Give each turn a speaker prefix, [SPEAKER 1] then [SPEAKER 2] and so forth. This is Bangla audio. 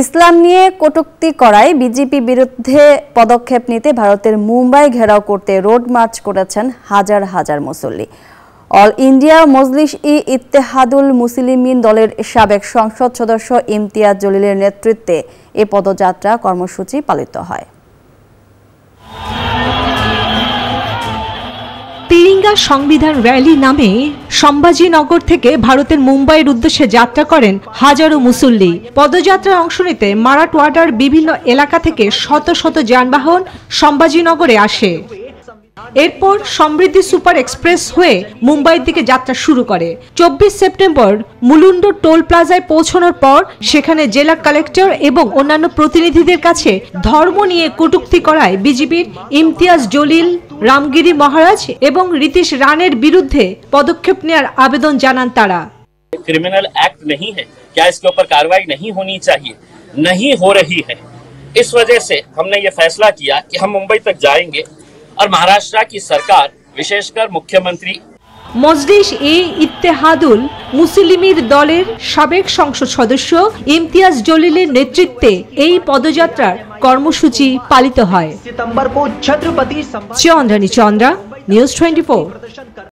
[SPEAKER 1] ইসলাম নিয়ে কটুক্তি করায় বিজেপি বিরুদ্ধে পদক্ষেপ নিতে ভারতের মুম্বাই ঘেরাও করতে রোড মার্চ করেছেন হাজার হাজার মুসল্লি অল ইন্ডিয়া মজলিস ই ইত্তেহাদুল মুসলিমিন দলের সাবেক সংসদ সদস্য ইমতিয়াজ জলিলের নেতৃত্বে এ পদযাত্রা কর্মসূচি পালিত হয় তিরিঙ্গা সংবিধান র্যালি নামে
[SPEAKER 2] সম্ভাজীনগর থেকে ভারতের মুম্বাইয়ের উদ্দেশ্যে যাত্রা করেন হাজারো মুসল্লি পদযাত্রায় অংশ নিতে মারাটওয়াডার বিভিন্ন এলাকা থেকে শত শত যানবাহন সম্ভাজীনগরে আসে এরপর সমৃদ্ধি সুপার এক্সপ্রেস হয়ে মুম্বাইয়ের দিকে যাত্রা শুরু করে চব্বিশ সেপ্টেম্বর মুলুন্ড টোল প্লাজায় পৌঁছানোর পর সেখানে জেলা কালেক্টর এবং অন্যান্য প্রতিনিধিদের কাছে ধর্ম নিয়ে কটুক্তি করায় বিজেপির ইমতিয়াজ জলিল রামগিরি মহারাজ এবং রীতিশ রানের বিরুদ্ধে পদক্ষেপ নেওয়ার আবেদন জানান তারা
[SPEAKER 3] ক্রিমিনাল অ্যাক্ট নেই হ্যাঁ क्या উপর কারবাই নেই नहीं চাই चाहिए नहीं हो रही है इस और महाराष्ट्र की सरकार विशेषकर मुख्यमंत्री
[SPEAKER 2] মজলিস এ ইত্তেহাদুল মুসলিমির দলের সাবেক সংসদ সদস্য ইমতিয়াজ জলিলের নেতৃত্বে এই পদযাত্রার কর্মসূচি পালিত হয় Chandrani Chandra news twenty four